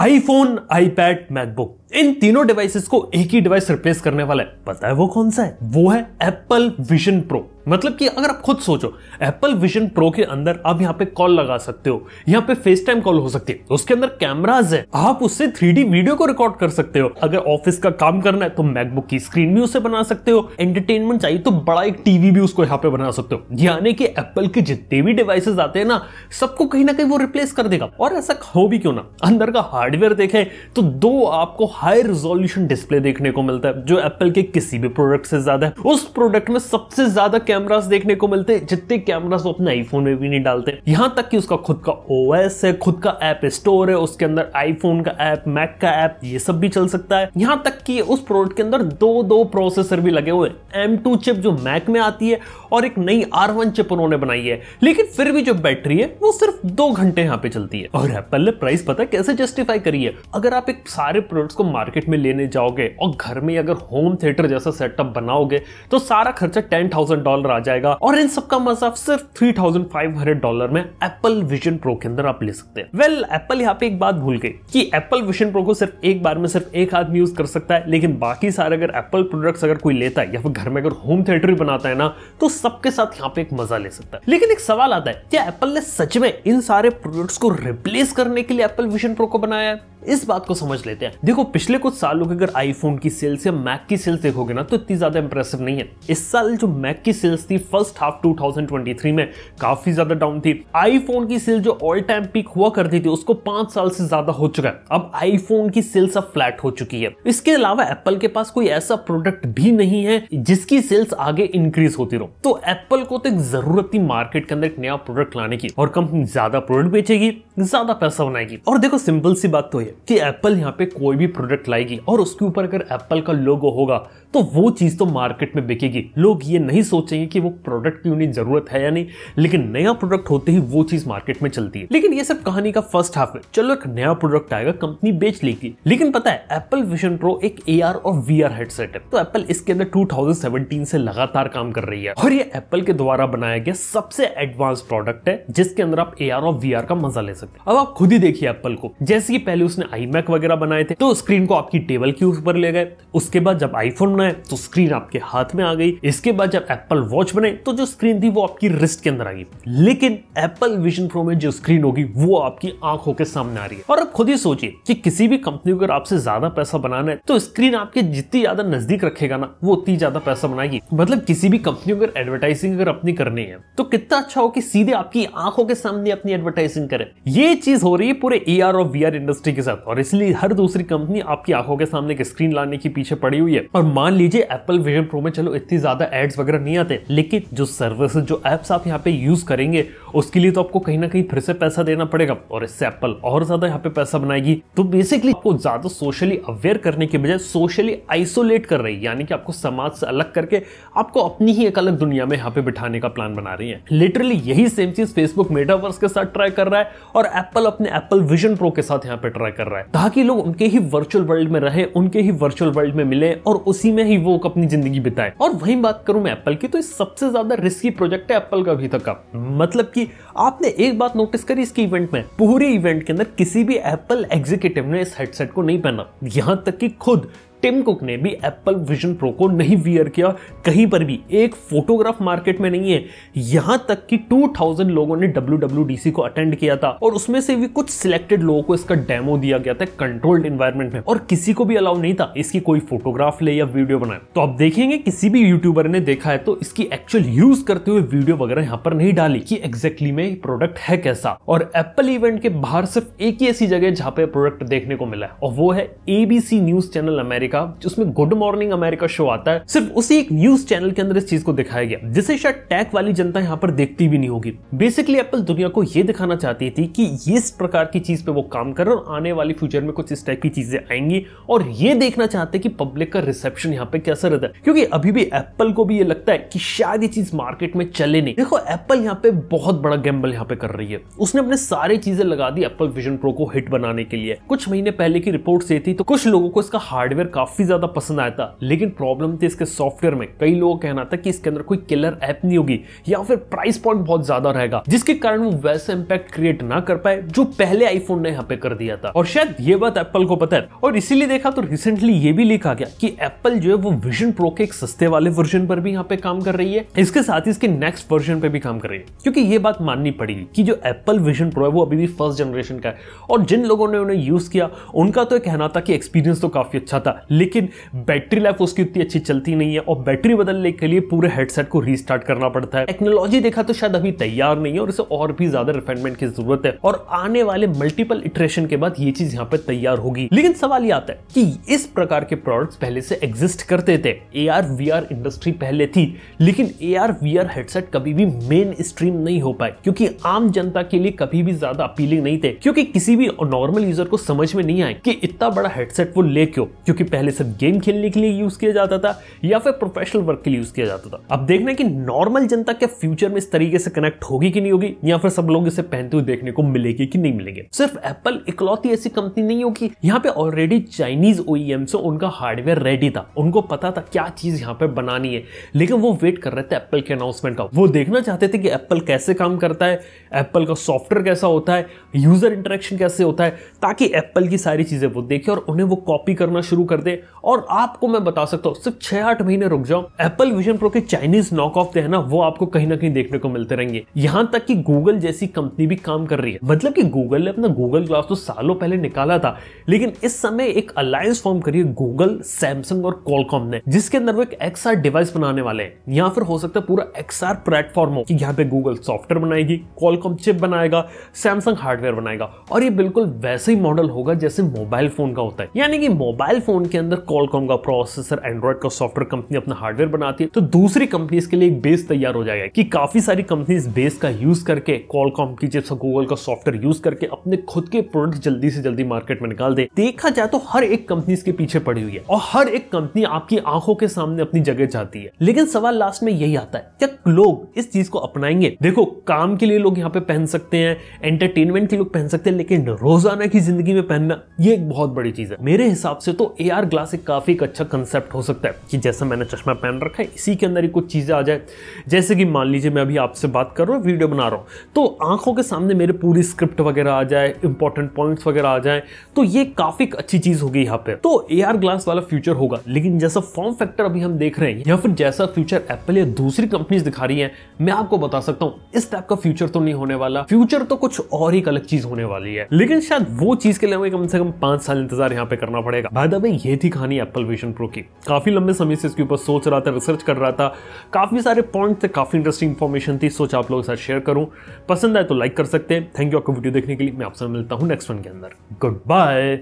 iPhone iPad MacBook इन तीनों devices को एक ही डिवाइस रिप्लेस करने वाला है पता है वो कौन सा है वो है एप्पल विजन प्रो मतलब कि अगर आप खुद सोचो एप्पल विजन प्रो के अंदर आप यहाँ पे कॉल लगा सकते हो यहाँ पे फेस टाइम कॉल हो सकती है उसके अंदर कैमराज है आप उससे थ्री वीडियो को रिकॉर्ड कर सकते हो अगर ऑफिस का काम करना है तो मैकबुक की स्क्रीन भी उसे बना सकते हो एंटरटेनमेंट चाहिए तो बड़ा एक टीवी भी उसको यहाँ पे बना सकते हो यानी कि एप्पल के जितने भी डिवाइसेज आते हैं ना सबको कहीं ना कहीं वो रिप्लेस कर देगा और ऐसा हो भी क्यों ना अंदर का हार्डवेयर देखे तो दो आपको हाई रिजोल्यूशन डिस्प्ले देखने को मिलता है जो एप्पल के किसी भी प्रोडक्ट से ज्यादा है उस प्रोडक्ट में सबसे ज्यादा कैमरास देखने को मिलते हैं जितने कैमरास वो अपने आईफोन में भी नहीं डालते यहाँ तक कि उसका खुद का ओएस है खुद का ऐप स्टोर है उसके अंदर आईफोन का ऐप मैक का ऐप ये सब भी चल सकता है यहाँ तक कि उस प्रोडक्ट के अंदर दो दो प्रोसेसर भी लगे हुए एम टू चिप जो मैक में आती है और एक नई आर वन चिप उन्होंने बनाई है लेकिन फिर भी जो बैटरी है वो सिर्फ दो घंटे यहाँ पे चलती है और एप्पल ने प्राइस पता है कैसे जस्टिफाई करी है अगर आप एक सारे प्रोडक्ट्स को मार्केट में लेने जाओगे और घर में अगर होम थिएटर जैसा सेटअप बनाओगे तो सारा खर्चा टेन थाउजेंड डॉलर डॉलर आ जाएगा और इन सबका मजा सिर्फ three thousand five hundred dollar में एप्पल विजन प्रो के अंदर आप ले सकते हैं वेल एप्पल यहाँ पे एक बात भूल गई कि एप्पल विजन प्रो को सिर्फ एक बार में सिर्फ एक आदमी यूज कर सकता है लेकिन बाकी सारे अगर एप्पल प्रोडक्ट अगर कोई लेता है या फिर घर में अगर होम थिएटर भी बनाता है ना तो सबके साथ यहाँ पे एक मजा ले सकता है लेकिन एक सवाल आता है क्या एप्पल ने सच में इन सारे प्रोडक्ट्स को रिप्लेस करने के लिए एप्पल विजन प्रो को बनाया है इस बात को समझ लेते हैं देखो पिछले कुछ सालों के अगर आईफोन की सेल्स या मैक की सेल्स देखोगे ना तो इतनी ज्यादा इंप्रेसिव नहीं है इस साल जो मैक की सेल्स थी फर्स्ट हाफ 2023 में काफी ज्यादा डाउन थी आईफोन की सेल जो ऑल टाइम पीक हुआ करती थी उसको पांच साल से ज्यादा हो चुका है अब आईफोन की सेल्स अब फ्लैट हो चुकी है इसके अलावा एप्पल के पास कोई ऐसा प्रोडक्ट भी नहीं है जिसकी सेल्स आगे इंक्रीज होती रहो तो एप्पल को तो एक जरूरत थी मार्केट के अंदर एक नया प्रोडक्ट लाने की और कंपनी ज्यादा प्रोडक्ट बेचेगी ज्यादा पैसा बनाएगी और देखो सिंपल सी बात तो है कि एप्पल यहाँ पे कोई भी प्रोडक्ट लाएगी और उसके ऊपर अगर एप्पल का लोगो होगा तो वो चीज़ तो मार्केट में बिकेगी लोग ये नहीं सोचेंगे कि वो प्रोडक्ट की उन्हें ज़रूरत है या नहीं लेकिन नया प्रोडक्ट होते ही वो चीज़ मार्केट में चलती है लेकिन ये सब कहानी का फर्स्ट हाफ है चलो एक नया प्रोडक्ट आएगा कंपनी बेच लेगी लेकिन पता है एप्पल विजन प्रो एक ए और वी हेडसेट है तो एप्पल इसके अंदर टू से लगातार काम कर रही है और ये एप्पल के द्वारा बनाया गया सबसे एडवांस प्रोडक्ट है जिसके अंदर आप ए और वी का मजा ले सकते हैं अब आप खुद ही देखिए एप्पल को जैसे कि पहले उसने आई वगैरह बनाए थे तो स्क्रीन को आपकी टेबल के ऊपर ले गए उसके बाद जब आईफोन फोन है तो स्क्रीन आपके हाथ में आ गई इसके बाद जब एप्पल वॉच बने तो जो स्क्रीन थी वो आपकी रिस्ट के अंदर आ गई लेकिन एप्पल विजन प्रो में जो स्क्रीन होगी वो आपकी आंखों के सामने आ रही है और आप खुद ही सोचिए कि किसी भी कंपनी को अगर आपसे ज्यादा पैसा बनाना है तो स्क्रीन आपके जितनी ज्यादा नजदीक रखेगा ना वो उतनी ज्यादा पैसा बनाएगी मतलब किसी भी कंपनी को अगर एडवर्टाइजिंग अगर अपनी करनी है तो कितना अच्छा हो कि सीधे आपकी आंखों के सामने अपनी एडवर्टाइजिंग करे ये चीज हो रही है पूरे ए और वी इंडस्ट्री के साथ और इसलिए हर दूसरी कंपनी आपकी आंखों के सामने एक स्क्रीन लाने के पीछे पड़ी हुई है और मान मान लीजिए एप्पल विजन प्रो में चलो इतनी ज़्यादा एड्स वगैरह नहीं आते लेकिन जो सर्विस जो एप्स आप यहाँ पे यूज़ करेंगे उसके लिए तो आपको कहीं ना कहीं फिर से पैसा देना पड़ेगा और इससे एप्पल और ज़्यादा यहाँ पे पैसा बनाएगी तो बेसिकली आपको ज़्यादा सोशली अवेयर करने के बजाय सोशली आइसोलेट कर रही है यानी कि आपको समाज से अलग करके आपको अपनी ही एक अलग दुनिया में यहाँ पे बिठाने का प्लान बना रही है लिटरली यही सेम चीज़ फेसबुक मेटावर्स के साथ ट्राई कर रहा है और एप्पल अपने एप्पल विजन प्रो के साथ यहाँ पे ट्राई कर रहा है ताकि लोग उनके ही वर्चुअल वर्ल्ड में रहे उनके ही वर्चुअल वर्ल्ड में मिले और उसी में में ही वो अपनी जिंदगी बिताए और वही बात करूं मैं एप्पल की तो सबसे ज्यादा रिस्की प्रोजेक्ट है एप्पल का अभी तक का मतलब कि आपने एक बात नोटिस करी इसके इवेंट में पूरे इवेंट के अंदर किसी भी एप्पल एग्जीक्यूटिव ने इस हेडसेट को नहीं पहना यहां तक कि खुद टिम कुक ने भी एप्पल विजन प्रो को नहीं वियर किया कहीं पर भी एक फोटोग्राफ मार्केट में नहीं है यहां तक कि 2000 लोगों ने डब्ल्यू को अटेंड किया था और उसमें से भी कुछ सिलेक्टेड लोगों को इसका डेमो दिया गया था कंट्रोल्ड इन्वायरमेंट में और किसी को भी अलाउ नहीं था इसकी कोई फोटोग्राफ ले या वीडियो बनाए तो आप देखेंगे किसी भी यूट्यूबर ने देखा है तो इसकी एक्चुअल यूज करते हुए वीडियो वगैरह यहाँ पर नहीं डाली कि एग्जैक्टली में प्रोडक्ट है कैसा और एप्पल इवेंट के बाहर सिर्फ एक ही ऐसी जगह जहां पे प्रोडक्ट देखने को मिला है और वो है ABC news channel America America उसमें गुड मॉर्निंग अमेरिका शो आता है सिर्फ उसी एक न्यूज चैनल के अंदर इस चीज को दिखाया गया जिसे शायद टैक वाली जनता यहाँ पर देखती भी नहीं होगी बेसिकली एप्पल दुनिया को यह दिखाना चाहती थी कि इस प्रकार की चीज पे वो काम कर रहे और आने वाली फ्यूचर में कुछ इस टाइप की चीजें आएंगी और ये देखना चाहते कि पब्लिक का रिसेप्शन यहाँ पे कैसा रहता है क्योंकि अभी भी एप्पल को भी ये लगता है कि शायद ये चीज मार्केट में चले नहीं देखो एप्पल यहाँ पे बहुत बड़ा गैम्बल यहाँ पे कर रही है उसने अपने सारी चीजें लगा दी एप्पल विजन प्रो को हिट बनाने के लिए कुछ महीने पहले की रिपोर्ट ये थी तो कुछ लोगों को इसका हार्डवेयर काफ़ी ज़्यादा पसंद आया था लेकिन प्रॉब्लम थी इसके सॉफ्टवेयर में कई लोगों का कहना था कि इसके अंदर कोई किलर ऐप नहीं होगी या फिर प्राइस पॉइंट बहुत ज़्यादा रहेगा जिसके कारण वो वैसा इम्पैक्ट क्रिएट ना कर पाए जो पहले आईफोन ने यहाँ पे कर दिया था और शायद ये बात एप्पल को पता है और इसीलिए देखा तो रिसेंटली ये भी लिखा गया कि एप्पल जो है वो विजन प्रो के एक सस्ते वाले वर्जन पर भी यहाँ पे काम कर रही है इसके साथ ही इसके नेक्स्ट वर्जन पे भी काम कर रही है क्योंकि ये बात माननी पड़ेगी कि जो एप्पल विजन प्रो है वो अभी भी फर्स्ट जनरेशन का है और जिन लोगों ने उन्हें यूज किया उनका तो कहना था कि एक्सपीरियंस तो काफी अच्छा था लेकिन बैटरी लाइफ उसकी उतनी अच्छी चलती नहीं है और बैटरी बदलने के लिए पूरे हेडसेट को रीस्टार्ट करना पड़ता है टेक्नोलॉजी देखा तो शायद अभी तैयार नहीं है और इसे और भी ज्यादा रिफाइनमेंट की जरूरत है और आने वाले मल्टीपल इटरेशन के बाद ये चीज यहाँ पे तैयार होगी लेकिन सवाल ये आता है कि इस प्रकार के प्रोडक्ट्स पहले से एग्जिस्ट करते थे ए आर इंडस्ट्री पहले थी लेकिन ए आर हेडसेट कभी भी मेन स्ट्रीम नहीं हो पाए क्योंकि आम जनता के लिए कभी भी ज्यादा अपीलिंग नहीं थे क्योंकि किसी भी नॉर्मल यूजर को समझ में नहीं आए कि इतना बड़ा हेडसेट वो ले क्यों क्योंकि पहले सिर्फ गेम खेलने के लिए यूज किया जाता था या फिर प्रोफेशनल वर्क के लिए यूज किया जाता था अब देखना कि नॉर्मल जनता क्या फ्यूचर में इस तरीके से कनेक्ट होगी कि नहीं होगी या फिर सब लोग इसे पहनते हुए देखने को मिलेगी कि नहीं मिलेंगे सिर्फ एप्पल इकलौती ऐसी कंपनी नहीं होगी यहाँ पे ऑलरेडी चाइनीज ओ से उनका हार्डवेयर रेडी था उनको पता था क्या चीज यहाँ पे बनानी है लेकिन वो वेट कर रहे थे एप्पल के अनाउंसमेंट का वो देखना चाहते थे कि एप्पल कैसे काम करता है एप्पल का सॉफ्टवेयर कैसा होता है यूजर इंटरेक्शन कैसे होता है ताकि एप्पल की सारी चीजें वो देखे और उन्हें वो कॉपी करना शुरू कर दे दे और आपको मैं बता सकता हूँ सिर्फ छह आठ महीने रुक जाओ एप्पल विजन प्रो के चाइनीज नॉक ऑफ थे ना वो आपको कहीं ना कहीं देखने को मिलते रहेंगे यहाँ तक कि गूगल जैसी कंपनी भी काम कर रही है मतलब कि गूगल ने अपना गूगल ग्लास तो सालों पहले निकाला था लेकिन इस समय एक अलायंस फॉर्म करिए गूगल सैमसंग और कॉलकॉम ने जिसके अंदर वो एक एक्सआर डिवाइस बनाने वाले हैं या फिर हो सकता है पूरा एक्सआर प्लेटफॉर्म हो कि यहाँ पे गूगल सॉफ्टवेयर बनाएगी कॉलकॉम चिप बनाएगा सैमसंग हार्डवेयर बनाएगा और ये बिल्कुल वैसे ही मॉडल होगा जैसे मोबाइल फोन का होता है यानी कि मोबाइल फोन के अंदर कॉलकॉम का प्रोसेसर एंड्रॉइड का सॉफ्टवेयर कंपनी अपना हार्डवेयर बनाती है तो दूसरी कंपनीज के लिए एक बेस तैयार हो जाएगा कि काफी सारी कंपनीज बेस का यूज करके कॉलकॉम की चिप्स गूगल का सॉफ्टवेयर यूज करके अपने खुद के प्रोडक्ट जल्दी से जल्दी मार्केट में निकाल दे देखा जाए तो हर एक कंपनी के पीछे पड़ी हुई है और हर एक कंपनी आपकी आंखों के सामने अपनी जगह चाहती है लेकिन सवाल लास्ट में यही आता है क्या लोग इस चीज को अपनाएंगे देखो काम के लिए लोग यहाँ पे पहन सकते हैं एंटरटेनमेंट के लोग पहन सकते हैं लेकिन रोजाना की जिंदगी में पहनना ये एक बहुत बड़ी चीज है मेरे हिसाब से तो ए आर ग्लास एक काफ़ी एक अच्छा कंसेप्ट हो सकता है कि जैसा मैंने चश्मा पहन रखा है इसी के अंदर ही कुछ चीज़ें आ जाए जैसे कि मान लीजिए मैं अभी आपसे बात कर रहा हूँ वीडियो बना रहा हूँ तो आंखों के सामने मेरे पूरी स्क्रिप्ट वगैरह आ जाए इंपॉर्टेंट पॉइंट्स वगैरह आ जाए तो ये काफ़ी अच्छी चीज़ होगी यहाँ पे तो ए ग्लास वाला फ्यूचर होगा लेकिन जैसा फॉर्म फैक्टर अभी हम देख रहे हैं या फिर जैसा फ्यूचर एप्पल या दूसरी कंपनीज दिखा रही है मैं आपको बता सकता हूँ इस टाइप का फ्यूचर तो नहीं होने वाला फ्यूचर तो कुछ और ही अलग चीज होने वाली है लेकिन शायद वो चीज के लिए हमें कम से कम पांच साल इंतजार यहाँ पे करना पड़ेगा भाई ये ये थी कहानी एप्पल विजन प्रो की काफ़ी लंबे समय से इसके ऊपर सोच रहा था रिसर्च कर रहा था काफ़ी सारे पॉइंट थे काफ़ी इंटरेस्टिंग इन्फॉर्मेशन थी सोच आप लोगों के साथ शेयर करूँ पसंद आए तो लाइक कर सकते हैं थैंक यू आपको वीडियो देखने के लिए मैं आपसे मिलता हूँ नेक्स्ट वन के अंदर गुड बाय